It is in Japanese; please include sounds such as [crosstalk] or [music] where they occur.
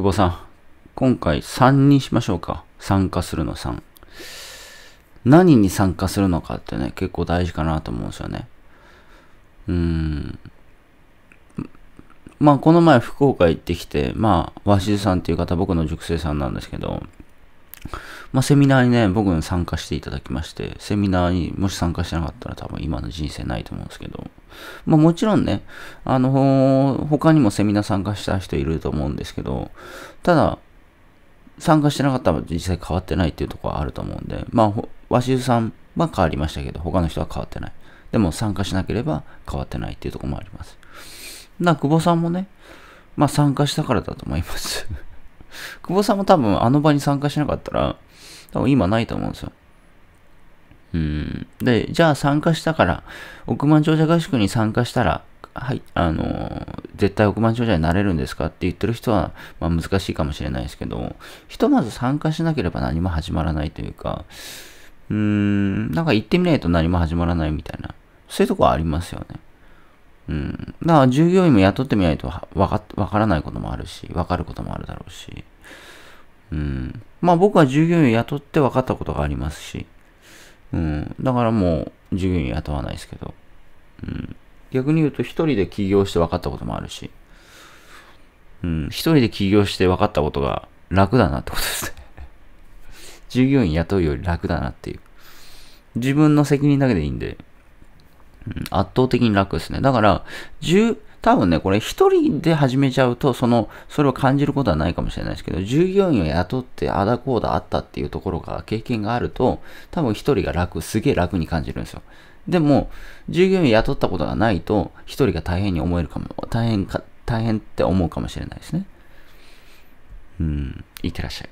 久保さん。今回3にしましょうか。参加するの3。何に参加するのかってね、結構大事かなと思うんですよね。うーん。まあ、この前福岡行ってきて、まあ、鷲津さんっていう方、僕の塾生さんなんですけど、まあ、セミナーにね、僕に参加していただきまして、セミナーにもし参加してなかったら多分今の人生ないと思うんですけど、まあ、もちろんね、あの、他にもセミナー参加した人いると思うんですけど、ただ、参加してなかったら実際変わってないっていうところはあると思うんで、まあ、和州さんは変わりましたけど、他の人は変わってない。でも参加しなければ変わってないっていうところもあります。な、久保さんもね、まあ参加したからだと思います久保さんも多分あの場に参加しなかったら、多分今ないと思うんですよ。うん。で、じゃあ参加したから、億万長者合宿に参加したら、はい、あの絶対億万長者になれるんですかって言ってる人は、まあ、難しいかもしれないですけど、ひとまず参加しなければ何も始まらないというか、うーん、なんか行ってみないと何も始まらないみたいな、そういうとこはありますよね。うん。だから従業員も雇ってみないとわかわからないこともあるし、わかることもあるだろうし。うん。まあ僕は従業員を雇って分かったことがありますし、うん。だからもう、従業員雇わないですけど。うん。逆に言うと、一人で起業して分かったこともあるし。うん。一人で起業して分かったことが楽だなってことですね。従 [laughs] 業員雇うより楽だなっていう。自分の責任だけでいいんで、うん、圧倒的に楽ですね。だから、10、多分ね、これ一人で始めちゃうと、その、それを感じることはないかもしれないですけど、従業員を雇って、あだこうだあったっていうところが、経験があると、多分一人が楽、すげえ楽に感じるんですよ。でも、従業員雇ったことがないと、一人が大変に思えるかも、大変か、大変って思うかもしれないですね。うん、いってらっしゃい。